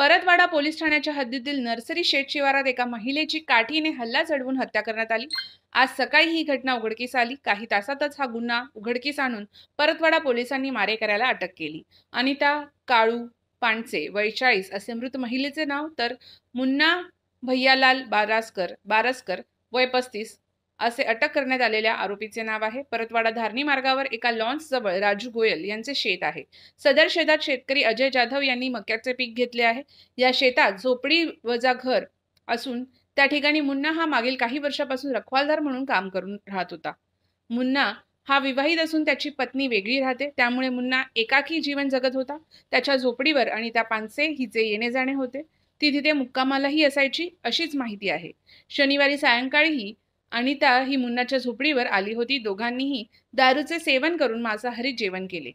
Paratwada police ठाण्याच्या हद्दीतील nursery शेत शिवारात एका महिलेची काठीने हल्ला चढवून हत्या करण्यात आली आज सकाळी ही घटना उघडकीस आली काही तासातच हा गुन्हा उघडकीस आणून परतवाडा पोलिसांनी मारेकऱ्याला अटक केली अनिता काळू पांडसे वैचाळीस असे मृत महिलेचे नाव तर मुन्ना भैयालाल बारासकर बारसकर वय पस्तीस असे अटक करण्यात आलेल्या आरोपीचे नाव आहे परतवाडा धारणी मार्गावर एका जवळ राजू गोयल यांचे शेत आहे सदर शेतात शेतकरी अजय जाधव यांनी मक्याचे पीक घेतले आहे या शेतात झोपडी वजा घर असून त्या ठिकाणी मुन्ना हा मागील काही वर्षापासून रखवालदार म्हणून काम करून राहत होता मुन्ना हा विवाहित असून त्याची पत्नी वेगळी राहते त्यामुळे मुन्ना एकाकी जीवन जगत होता त्याच्या झोपडीवर आणि त्या पानसे हिचे येणे जाणे होते ती तिथे मुक्कामालाही असायची अशीच माहिती आहे शनिवारी सायंकाळीही अनिता ही मुन्नाच्या झोपडीवर आली होती दोघांनीही दारूचे सेवन करून मांसाहारी जेवण केले